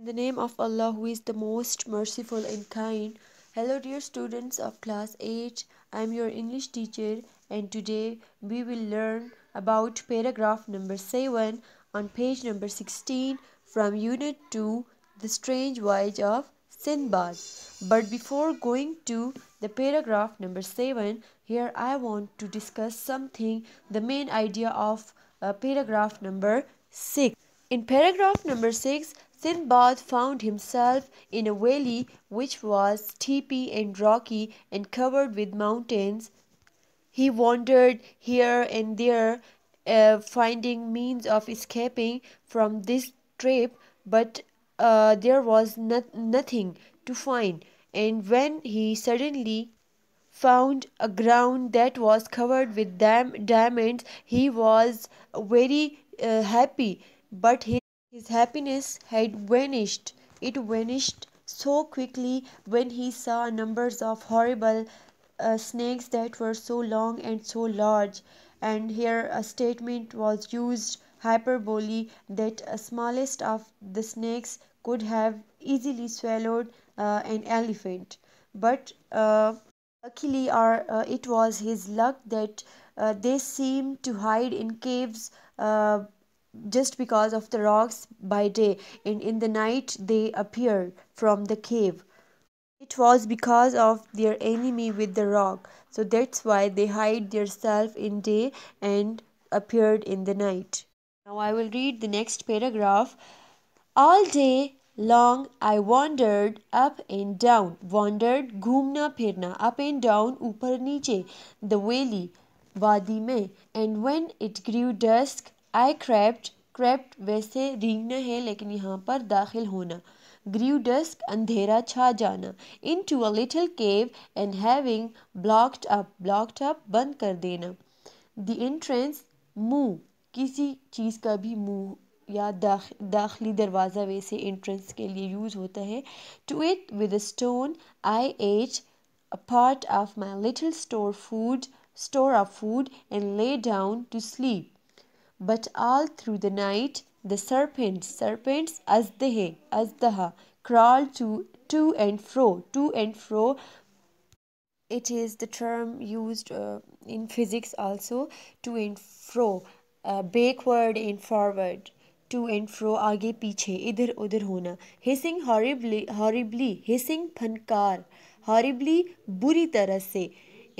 In the name of Allah who is the most merciful and kind. Hello dear students of class 8. I am your English teacher and today we will learn about paragraph number 7 on page number 16 from unit 2 The Strange Voyage of Sinbad. But before going to the paragraph number 7 here I want to discuss something the main idea of uh, paragraph number 6. In paragraph number 6, Sinbad found himself in a valley which was steepy and rocky and covered with mountains. He wandered here and there, uh, finding means of escaping from this trap, but uh, there was not- nothing to find. And when he suddenly found a ground that was covered with dam- diamonds, he was very uh, happy, but he his happiness had vanished. It vanished so quickly when he saw numbers of horrible uh, snakes that were so long and so large. And here a statement was used hyperbole that a smallest of the snakes could have easily swallowed uh, an elephant. But uh, luckily, or uh, it was his luck that uh, they seemed to hide in caves uh, just because of the rocks by day and in the night they appeared from the cave. It was because of their enemy with the rock. So that's why they hide themselves in day and appeared in the night. Now I will read the next paragraph. All day long I wandered up and down. Wandered ghumna perna up and down upar niche, the valley wadi mein and when it grew dusk I crept crept वैसे रेंगना है लेकिन यहाँ पर दाखिल होना dusk अंधेरा छा जाना into a little cave and having blocked up blocked up बंद कर देना द entrance मुंह किसी चीज़ का भी मुंह या दाख, दाखिली दरवाज़ा वैसे एंट्रेंस के लिए यूज़ होता है to it with a stone I H a part of my little store food store of food and lay down to sleep but all through the night the serpents serpents as azdahe azdaha crawled to to and fro to and fro it is the term used uh, in physics also to and fro uh, backward and forward to and fro aage piche idhar udhar hona hissing horribly horribly hissing phankar horribly buri tarah se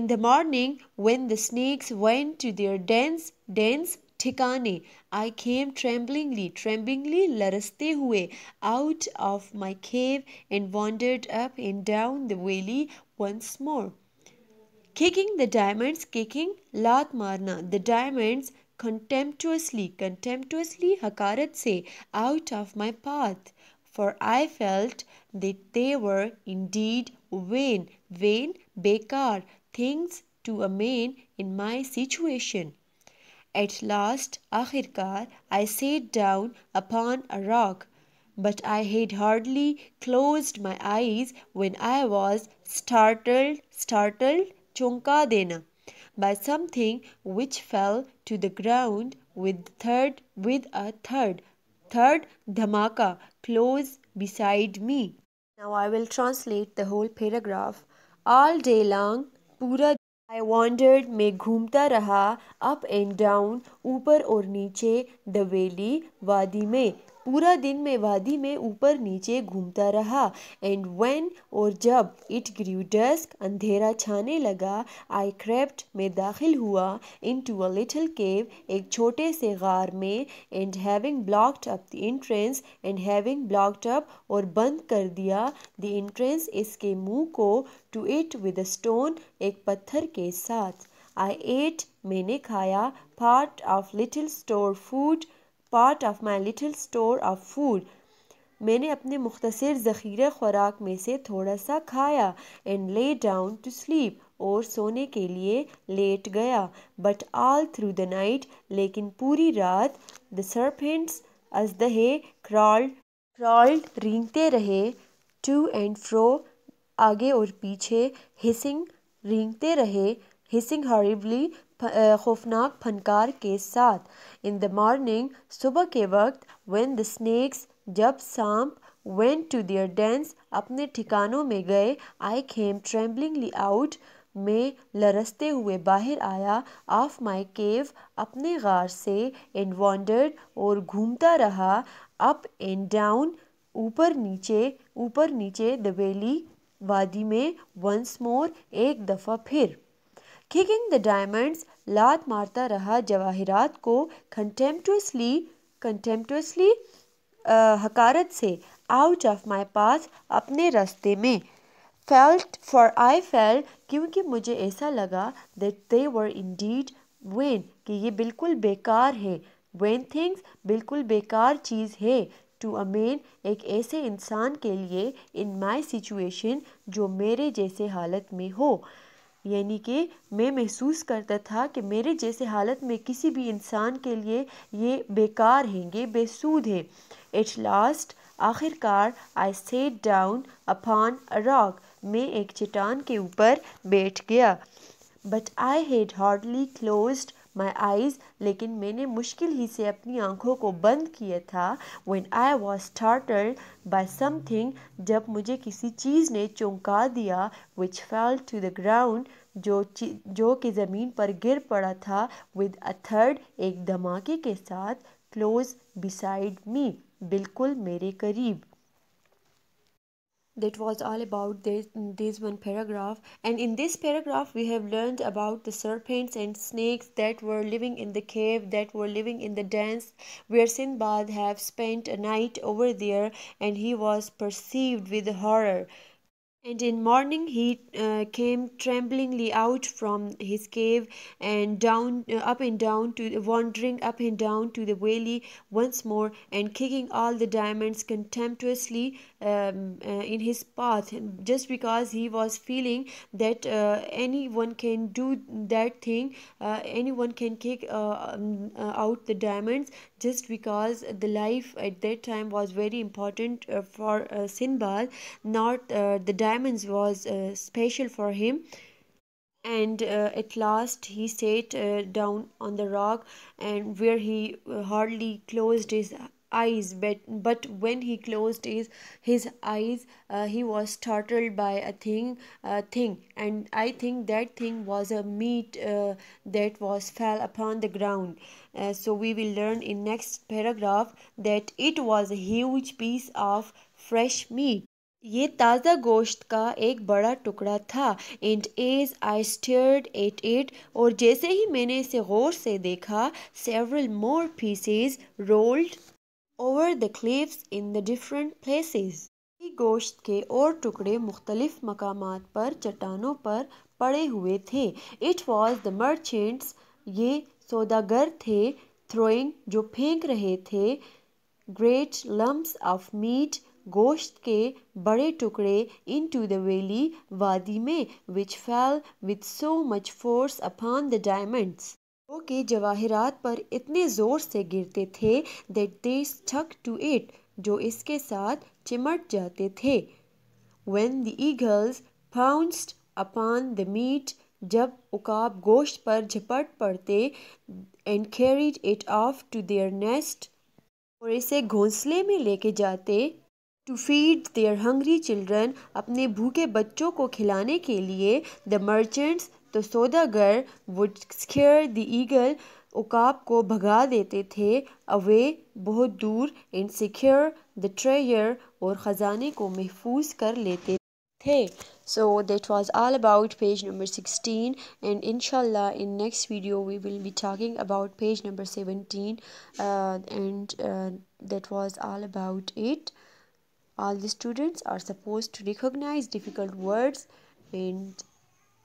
in the morning when the snakes went to their dens dens ठिकाने I came tremblingly, tremblingly लरसते हुए out of my cave and wandered up and down the valley once more. Kicking the diamonds, kicking लात the diamonds contemptuously, contemptuously हकारत से out of my path. For I felt that they were indeed vain, vain, bekar, things to a man in my situation. At last, akhirkar, I sat down upon a rock, but I had hardly closed my eyes when I was startled, startled, chonka dena, by something which fell to the ground with third, with a third, third dhamaka close beside me. Now I will translate the whole paragraph. All day long, Pura I wandered मैं घूमता रहा up and down ऊपर और नीचे दवेली वादी में पूरा दिन मैं वादी में ऊपर नीचे घूमता रहा एंड वेन और जब इट ग्रू डस्क अंधेरा छाने लगा आई क्रेप्ट में दाखिल हुआ इन टू अ लिटल केव एक छोटे से गार में and having blocked up the entrance and having blocked up और बंद कर दिया द इंट्रेंस इसके मुंह को to it with a stone एक पत्थर के साथ आई एट मैंने खाया part of little store food part of my little store of food मैंने अपने मुख्तर ज़ख़ीरे खुराक में से थोड़ा सा खाया and lay down to sleep और सोने के लिए लेट गया but all through the night लेकिन पूरी रात द सर्पेंट्स अजदहे क्रॉल्ड क्रॉल्ड रेंगते रहे टू एंड फ्रो आगे और पीछे हिसिंग रींगते रहे हिसिंग हॉरिबली खौफनाक फनकार के साथ इन द मॉर्निंग सुबह के वक्त वेन द स्नैक्स जब सांप वेन टू दियर डेंस अपने ठिकानों में गए आई खेम ट्रेम्बलिंगली आउट में लरसते हुए बाहर आया ऑफ माई केव अपने गार से एंड वॉन्डर्ड और घूमता रहा अप एंड डाउन ऊपर नीचे ऊपर नीचे दबेली वादी में वंस मोर एक दफ़ा फिर Kicking द diamonds, लात मारता रहा जवाहिरात को कंटेम्पटली कंटेम्पटसली हकारत से आउट ऑफ माई पास अपने रास्ते में फेल्ट फॉर आई फेल क्योंकि मुझे ऐसा लगा that they were indeed vain कि ये बिल्कुल बेकार है वेन थिंग्स बिल्कुल बेकार चीज़ है टू अ मैन एक ऐसे इंसान के लिए इन माई सिचुएशन जो मेरे जैसे हालत में हो यानी कि मैं महसूस करता था कि मेरे जैसे हालत में किसी भी इंसान के लिए ये बेकार हैं ये बेसूद हैं एट लास्ट आखिरकार I sat down upon a rock मैं एक चट्टान के ऊपर बैठ गया but I had hardly closed my eyes लेकिन मैंने मुश्किल ही से अपनी आँखों को बंद किया था when I was startle by something जब मुझे किसी चीज़ ने चौंका दिया which fell to the ground जो जो कि ज़मीन पर गिर पड़ा था विद अ थर्ड एक धमाके के साथ क्लोज बिसाइड मी बिल्कुल मेरे करीब that was all about this, this one paragraph and in this paragraph we have learned about the serpents and snakes that were living in the cave that were living in the dens where sinbad have spent a night over there and he was perceived with horror and in morning he uh, came tremblingly out from his cave and down uh, up and down to wandering up and down to the valley once more and kicking all the diamonds contemptuously um, uh, in his path just because he was feeling that uh, anyone can do that thing uh, anyone can kick um, out the diamonds just because the life at that time was very important for Sinbad not the diamonds was special for him and uh, at last he sat uh, down on the rock and where he hardly closed his eyes but, but when he closed his, his eyes uh, he was startled by a thing a uh, thing and i think that thing was a meat uh, that was fell upon the ground uh, so we will learn in next paragraph that it was a huge piece of fresh meat ये ताज़ा गोश्त का एक बड़ा टुकड़ा था and as I stared at it और जैसे ही मैंने इसे गौर से देखा several more pieces rolled over the cliffs in the different places गोश्त के और टुकड़े मुख्तलिफ मकाम पर चट्टानों पर पड़े हुए थे इट वॉज द मर्चेंट्स ये सौदागर थे थ्रोइंग जो फेंक रहे थे ग्रेट लम्ब्स ऑफ मीट गोश्त के बड़े टुकड़े इन टू द वैली वादी में which fell with so much force upon the diamonds के जवाहरात पर इतने ज़ोर से गिरते थे that they stuck to it जो इसके साथ चिमट जाते थे when the eagles pounced upon the meat जब उकाब गोश्त पर झपट पड़ते and carried it off to their nest और इसे घोंसले में लेके जाते to feed their hungry children अपने भूखे बच्चों को खिलाने के लिए द मर्चेंट्स तो सौदागर वुड स्केयर द ईगल उकाब को भगा देते थे अवे बहुत दूर एंड सिक्योर द ट्रेयर और ख़जाने को महफूज कर लेते थे so that was all about page number sixteen and इनशाला in next video we will be talking about page number seventeen and that was all about it all the students are suppose to recognise difficult words and